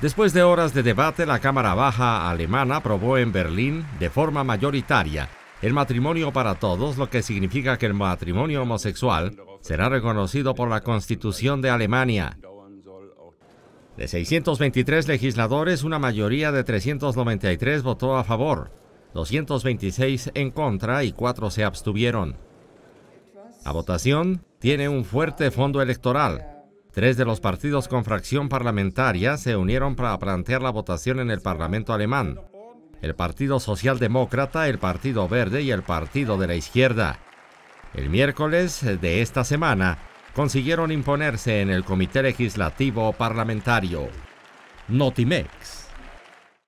Después de horas de debate, la Cámara Baja alemana aprobó en Berlín, de forma mayoritaria, el matrimonio para todos, lo que significa que el matrimonio homosexual será reconocido por la Constitución de Alemania. De 623 legisladores, una mayoría de 393 votó a favor, 226 en contra y 4 se abstuvieron. La votación tiene un fuerte fondo electoral, Tres de los partidos con fracción parlamentaria se unieron para plantear la votación en el Parlamento alemán. El Partido Socialdemócrata, el Partido Verde y el Partido de la Izquierda. El miércoles de esta semana consiguieron imponerse en el Comité Legislativo Parlamentario. Notimex.